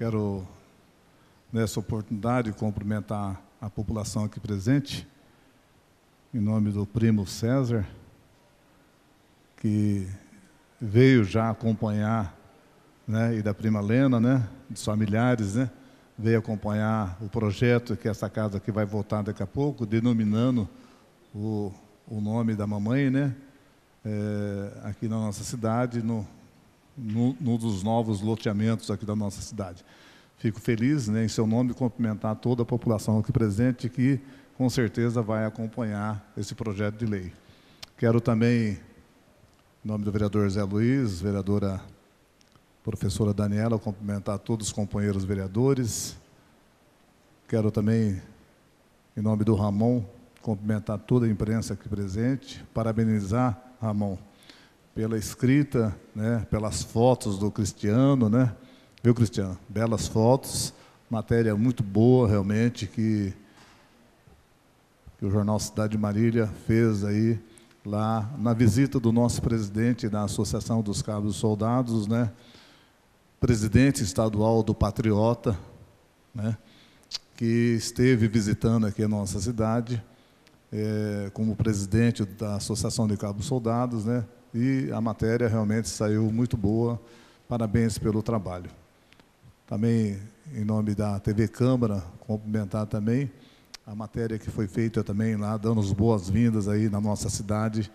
Quero, nessa oportunidade, cumprimentar a população aqui presente, em nome do primo César, que veio já acompanhar, né, e da prima Lena, né, dos familiares, né, veio acompanhar o projeto que essa casa aqui vai votar daqui a pouco, denominando o, o nome da mamãe, né, é, aqui na nossa cidade, no, num dos novos loteamentos aqui da nossa cidade. Fico feliz né, em seu nome cumprimentar toda a população aqui presente que com certeza vai acompanhar esse projeto de lei. Quero também, em nome do vereador Zé Luiz, vereadora professora Daniela, cumprimentar todos os companheiros vereadores. Quero também, em nome do Ramon, cumprimentar toda a imprensa aqui presente, parabenizar, Ramon, pela escrita, né, pelas fotos do Cristiano, né? Viu, Cristiano? Belas fotos, matéria muito boa, realmente, que, que o jornal Cidade Marília fez aí, lá na visita do nosso presidente da Associação dos Cabos Soldados, né? Presidente estadual do Patriota, né? Que esteve visitando aqui a nossa cidade, é, como presidente da Associação de Cabos Soldados, né? e a matéria realmente saiu muito boa. Parabéns pelo trabalho. Também, em nome da TV Câmara, cumprimentar também a matéria que foi feita também lá, dando as boas-vindas aí na nossa cidade,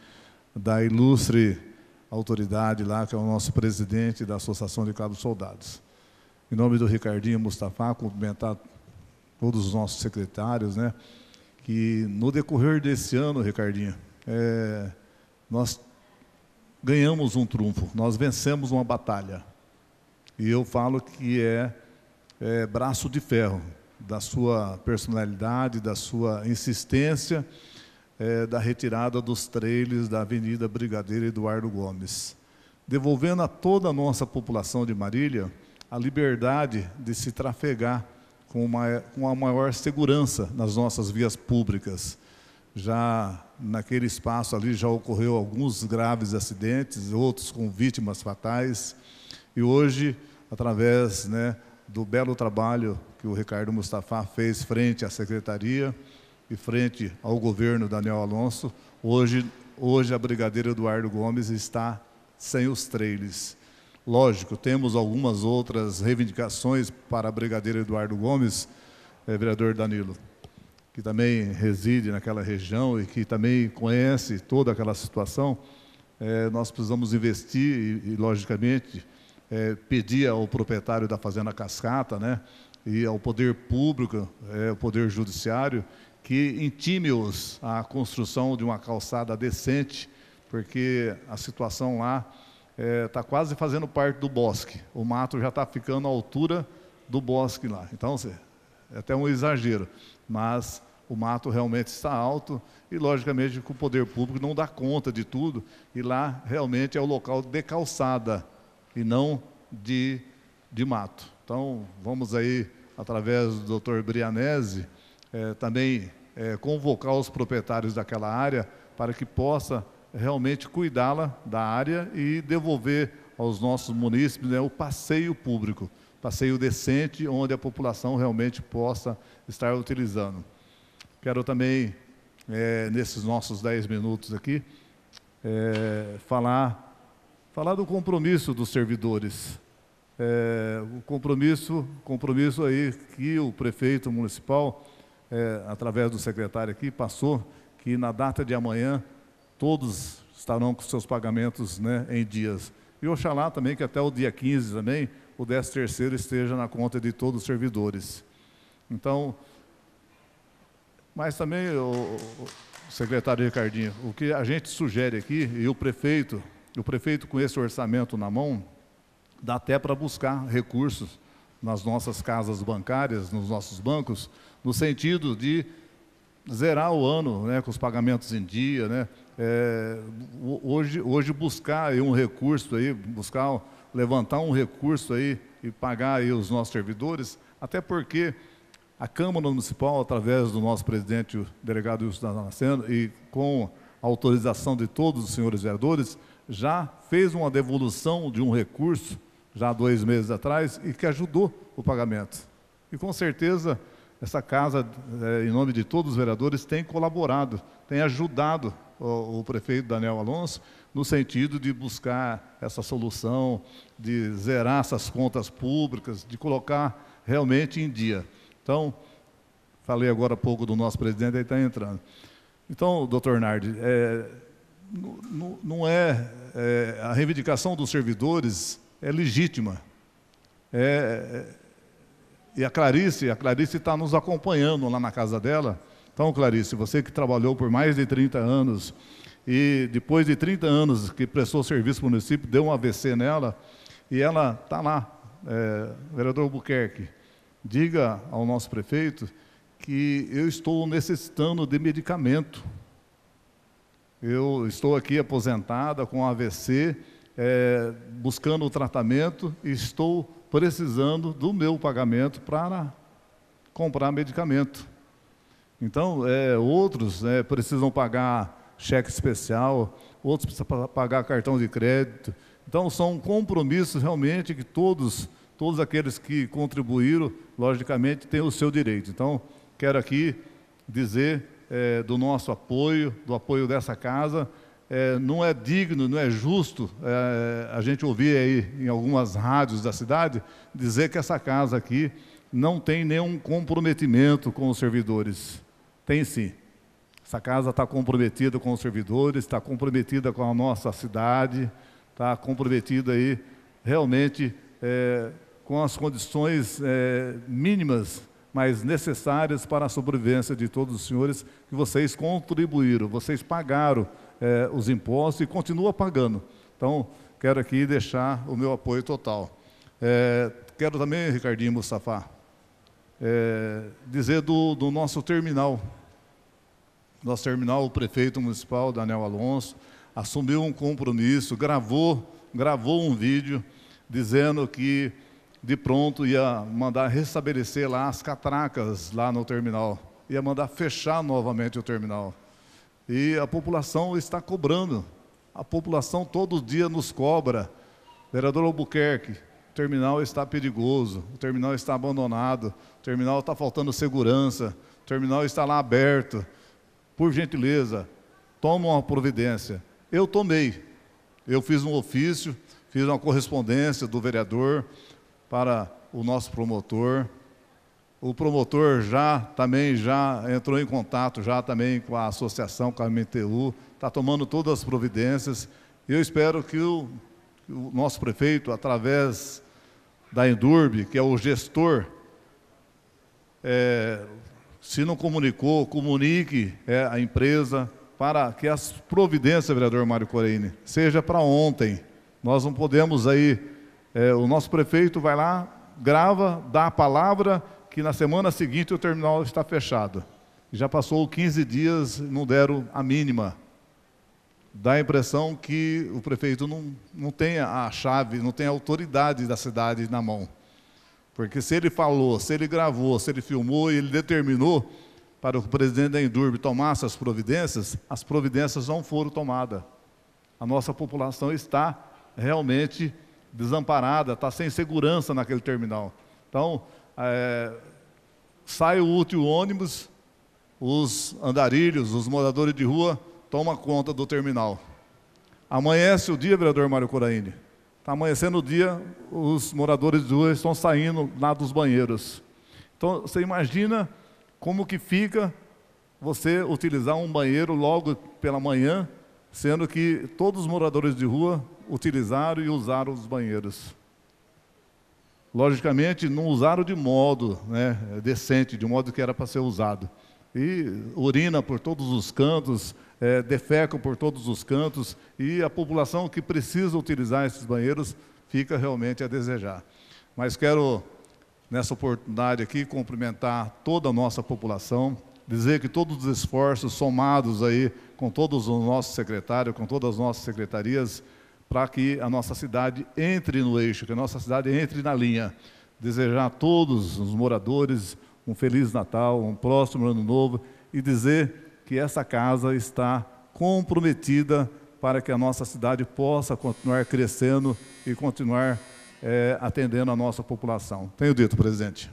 da ilustre autoridade lá, que é o nosso presidente da Associação de Cabos Soldados. Em nome do Ricardinho Mustafa, cumprimentar todos os nossos secretários, né? Que no decorrer desse ano, Ricardinho, é, nós ganhamos um trunfo, nós vencemos uma batalha. E eu falo que é, é braço de ferro da sua personalidade, da sua insistência, é, da retirada dos trailers da Avenida Brigadeiro Eduardo Gomes, devolvendo a toda a nossa população de Marília a liberdade de se trafegar com, uma, com a maior segurança nas nossas vias públicas já naquele espaço ali já ocorreu alguns graves acidentes, outros com vítimas fatais. E hoje, através né, do belo trabalho que o Ricardo Mustafa fez frente à secretaria e frente ao governo Daniel Alonso, hoje, hoje a Brigadeira Eduardo Gomes está sem os trailers. Lógico, temos algumas outras reivindicações para a Brigadeira Eduardo Gomes, eh, vereador Danilo, que também reside naquela região e que também conhece toda aquela situação, é, nós precisamos investir e, e logicamente, é, pedir ao proprietário da Fazenda Cascata né, e ao poder público, é, ao poder judiciário, que intime-os à construção de uma calçada decente, porque a situação lá está é, quase fazendo parte do bosque. O mato já está ficando à altura do bosque lá. Então, é até um exagero, mas o mato realmente está alto e, logicamente, com o poder público não dá conta de tudo e lá realmente é o local de calçada e não de, de mato. Então, vamos aí, através do doutor Brianese, eh, também eh, convocar os proprietários daquela área para que possa realmente cuidá-la da área e devolver aos nossos munícipes né, o passeio público passeio decente onde a população realmente possa estar utilizando. Quero também, é, nesses nossos 10 minutos aqui, é, falar, falar do compromisso dos servidores. É, o compromisso, compromisso aí que o prefeito municipal, é, através do secretário aqui, passou que na data de amanhã todos estarão com seus pagamentos né, em dias. E oxalá também que até o dia 15 também o 13 terceiro esteja na conta de todos os servidores. Então, mas também, o, o secretário Ricardinho, o que a gente sugere aqui, e o prefeito, o prefeito com esse orçamento na mão, dá até para buscar recursos nas nossas casas bancárias, nos nossos bancos, no sentido de zerar o ano né, com os pagamentos em dia. Né? É, hoje, hoje buscar um recurso, aí, buscar levantar um recurso aí e pagar aí os nossos servidores, até porque a Câmara Municipal, através do nosso presidente, o delegado Wilson da Nascendo, e com a autorização de todos os senhores vereadores, já fez uma devolução de um recurso, já dois meses atrás, e que ajudou o pagamento. E com certeza, essa casa, é, em nome de todos os vereadores, tem colaborado, tem ajudado o, o prefeito Daniel Alonso, no sentido de buscar essa solução, de zerar essas contas públicas, de colocar realmente em dia. Então, falei agora há pouco do nosso presidente, ele está entrando. Então, doutor Nardi, é, não, é, é, a reivindicação dos servidores é legítima. É, é e a Clarice, a Clarice está nos acompanhando lá na casa dela, então, Clarice, você que trabalhou por mais de 30 anos e depois de 30 anos que prestou serviço o município, deu um AVC nela e ela está lá, é, vereador Buquerque, diga ao nosso prefeito que eu estou necessitando de medicamento. Eu estou aqui aposentada com AVC, é, buscando o tratamento e estou precisando do meu pagamento para comprar medicamento. Então, é, outros é, precisam pagar cheque especial, outros precisam pagar cartão de crédito. Então, são compromissos realmente que todos, todos aqueles que contribuíram, logicamente, têm o seu direito. Então, quero aqui dizer é, do nosso apoio, do apoio dessa casa. É, não é digno, não é justo é, a gente ouvir aí em algumas rádios da cidade dizer que essa casa aqui não tem nenhum comprometimento com os servidores. Tem sim. Essa casa está comprometida com os servidores, está comprometida com a nossa cidade, está comprometida aí realmente é, com as condições é, mínimas, mas necessárias para a sobrevivência de todos os senhores que vocês contribuíram, vocês pagaram é, os impostos e continuam pagando. Então, quero aqui deixar o meu apoio total. É, quero também, Ricardinho Mustafa, é, dizer do, do, nosso terminal. Nosso terminal, o prefeito municipal, Daniel Alonso, assumiu um compromisso, gravou, gravou um vídeo dizendo que de pronto ia mandar restabelecer lá as catracas lá no terminal, ia mandar fechar novamente o terminal. E a população está cobrando, a população todo dia nos cobra. Vereador Albuquerque, terminal está perigoso, o terminal está abandonado, o terminal está faltando segurança, o terminal está lá aberto. Por gentileza, toma uma providência. Eu tomei. Eu fiz um ofício, fiz uma correspondência do vereador para o nosso promotor. O promotor já também já entrou em contato já também com a associação, com a MTU, está tomando todas as providências. Eu espero que o, que o nosso prefeito, através da Endurb, que é o gestor, é, se não comunicou, comunique é, a empresa para que as providências, vereador Mário Coreini, seja para ontem. Nós não podemos aí, é, o nosso prefeito vai lá, grava, dá a palavra que na semana seguinte o terminal está fechado. Já passou 15 dias, não deram a mínima dá a impressão que o prefeito não, não tem a chave, não tem a autoridade da cidade na mão. Porque se ele falou, se ele gravou, se ele filmou e ele determinou para o presidente da Endurbe tomar as providências, as providências não foram tomadas. A nossa população está realmente desamparada, está sem segurança naquele terminal. Então, é, sai o útil ônibus, os andarilhos, os moradores de rua toma conta do terminal. Amanhece o dia, vereador Mário Coraine. Está amanhecendo o dia, os moradores de rua estão saindo lá dos banheiros. Então, você imagina como que fica você utilizar um banheiro logo pela manhã, sendo que todos os moradores de rua utilizaram e usaram os banheiros. Logicamente, não usaram de modo né, decente, de modo que era para ser usado e urina por todos os cantos, é, defecam por todos os cantos e a população que precisa utilizar esses banheiros fica realmente a desejar. Mas quero, nessa oportunidade aqui, cumprimentar toda a nossa população, dizer que todos os esforços somados aí com todos os nossos secretários, com todas as nossas secretarias, para que a nossa cidade entre no eixo, que a nossa cidade entre na linha. Desejar a todos os moradores, um Feliz Natal, um próximo Ano Novo e dizer que essa casa está comprometida para que a nossa cidade possa continuar crescendo e continuar é, atendendo a nossa população. Tenho dito, presidente.